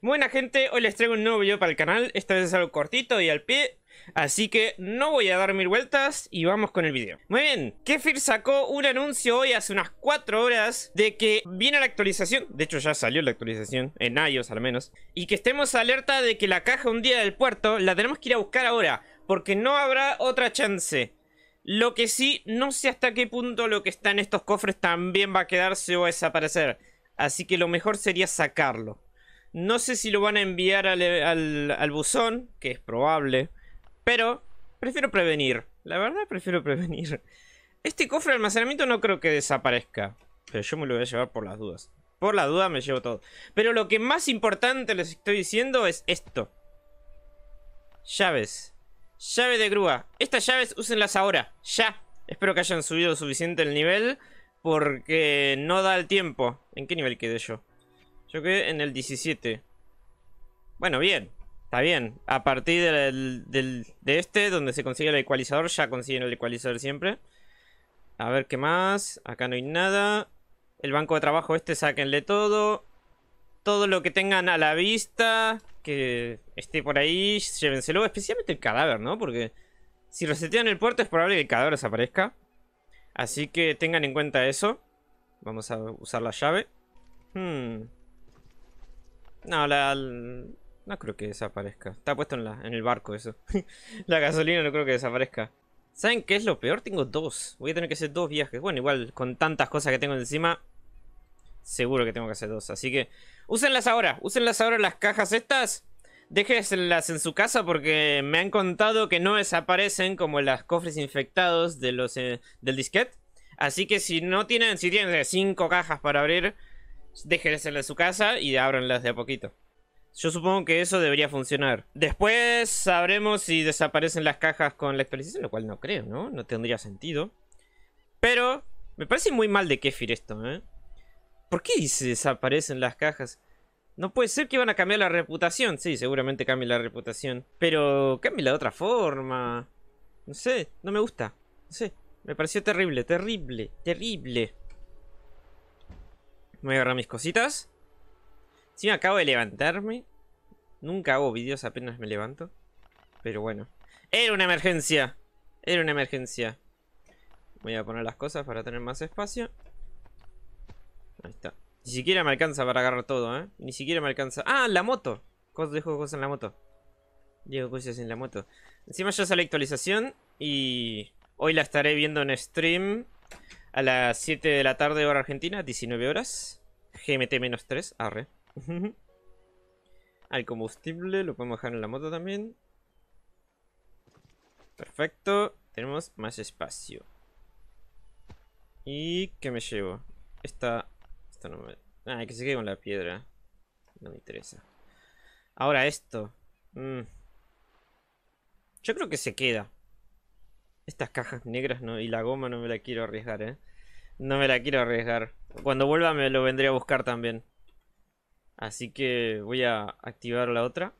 Buena gente, hoy les traigo un nuevo video para el canal, esta vez es algo cortito y al pie, así que no voy a dar mil vueltas y vamos con el video. Muy bien, Kefir sacó un anuncio hoy hace unas 4 horas de que viene la actualización, de hecho ya salió la actualización, en iOS al menos, y que estemos alerta de que la caja un día del puerto la tenemos que ir a buscar ahora, porque no habrá otra chance. Lo que sí, no sé hasta qué punto lo que está en estos cofres también va a quedarse o a desaparecer, así que lo mejor sería sacarlo. No sé si lo van a enviar al, buzón, que es probable, pero prefiero prevenir. La verdad prefiero prevenir. Este cofre de almacenamiento no creo que desaparezca, pero yo me lo voy a llevar por las dudas. Por la duda me llevo todo. Pero lo que más importante les estoy diciendo es esto. Llaves. Llave de grúa. Estas llaves úsenlas ahora. Ya. Espero que hayan subido suficiente el nivel. Porque no da el tiempo. ¿En qué nivel quedé yo? Yo quedé en el 17. Bueno, bien. Está bien. A partir del, de este, donde se consigue el ecualizador, ya consiguen el ecualizador siempre. A ver qué más. Acá no hay nada. El banco de trabajo este, sáquenle todo. Todo lo que tengan a la vista, que esté por ahí, llévenselo. Especialmente el cadáver, ¿no? Porque si resetean el puerto es probable que el cadáver desaparezca. Así que tengan en cuenta eso. Vamos a usar la llave. Hmm. No, la, no creo que desaparezca. Está puesto en, en el barco eso. la gasolina no creo que desaparezca. ¿Saben qué es lo peor? Tengo dos. Voy a tener que hacer dos viajes. Bueno, igual con tantas cosas que tengo encima. Seguro que tengo que hacer dos. Así que... Úsenlas ahora. Úsenlas ahora las cajas estas. Déjenlas en su casa porque me han contado que no desaparecen como las cofres infectados de los, eh, del disquete. Así que si no tienen... Si tienen eh, cinco cajas para abrir ser en su casa y ábranlas de a poquito. Yo supongo que eso debería funcionar. Después sabremos si desaparecen las cajas con la actualización, lo cual no creo, ¿no? No tendría sentido. Pero me parece muy mal de Kefir esto, ¿eh? ¿Por qué dice desaparecen las cajas? No puede ser que van a cambiar la reputación. Sí, seguramente cambie la reputación. Pero cámbiala de otra forma. No sé, no me gusta. No sé, me pareció terrible, terrible, terrible. Me voy a agarrar mis cositas. Si sí, me acabo de levantarme. Nunca hago vídeos apenas me levanto. Pero bueno. ¡Era una emergencia! Era una emergencia. Voy a poner las cosas para tener más espacio. Ahí está. Ni siquiera me alcanza para agarrar todo, ¿eh? Ni siquiera me alcanza. ¡Ah, la moto! Dejo cosas en la moto. Dejo cosas en la moto. Encima ya sale actualización y hoy la estaré viendo en stream a las 7 de la tarde hora argentina, 19 horas. GMT-3, arre. Al combustible, lo podemos dejar en la moto también. Perfecto, tenemos más espacio. ¿Y qué me llevo? Esta... Esta no me... Ah, que se quede con la piedra. No me interesa. Ahora esto. Mm. Yo creo que se queda. Estas cajas negras y la goma no me la quiero arriesgar, ¿eh? No me la quiero arriesgar. Cuando vuelva me lo vendré a buscar también. Así que voy a activar la otra.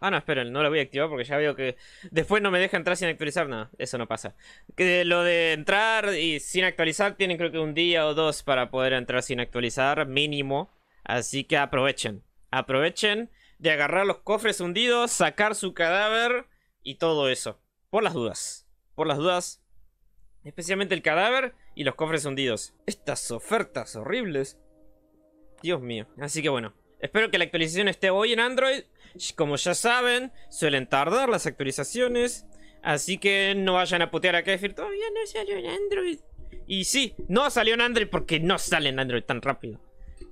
Ah, no, esperen, no la voy a activar porque ya veo que después no me deja entrar sin actualizar nada. eso no pasa. Que lo de entrar y sin actualizar tienen creo que un día o dos para poder entrar sin actualizar, mínimo. Así que aprovechen. Aprovechen de agarrar los cofres hundidos, sacar su cadáver y todo eso. Por las dudas por las dudas. Especialmente el cadáver y los cofres hundidos. Estas ofertas horribles. Dios mío. Así que bueno. Espero que la actualización esté hoy en Android. Como ya saben, suelen tardar las actualizaciones. Así que no vayan a putear a Kefir. Todavía no salió en Android. Y sí, no salió en Android porque no sale en Android tan rápido.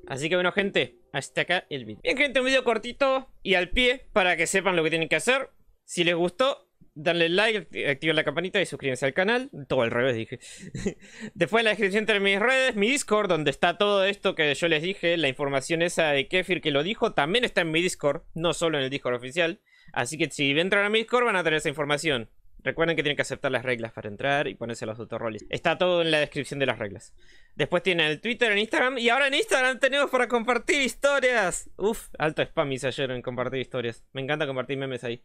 Así que bueno, gente, hasta acá el video. Bien, gente, un video cortito y al pie para que sepan lo que tienen que hacer. Si les gustó, Danle like, activen la campanita y suscríbanse al canal. Todo al revés, dije. Después en la descripción entre mis redes, mi Discord, donde está todo esto que yo les dije, la información esa de Kefir que lo dijo, también está en mi Discord, no solo en el Discord oficial. Así que si entran a mi Discord van a tener esa información. Recuerden que tienen que aceptar las reglas para entrar y ponerse los autorroles. Está todo en la descripción de las reglas. Después tienen el Twitter, en Instagram. Y ahora en Instagram tenemos para compartir historias. Uf, alto spam mis ayer en compartir historias. Me encanta compartir memes ahí.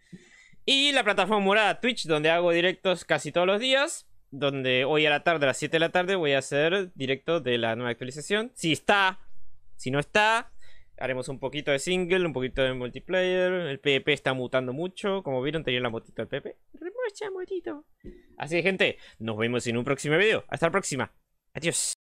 Y la plataforma morada Twitch, donde hago directos casi todos los días. Donde hoy a la tarde, a las 7 de la tarde, voy a hacer directo de la nueva actualización. Si está, si no está, haremos un poquito de single, un poquito de multiplayer. El PP está mutando mucho. Como vieron, tenía la motito del PP. Remocha, motito. Así que, gente, nos vemos en un próximo video. Hasta la próxima. Adiós.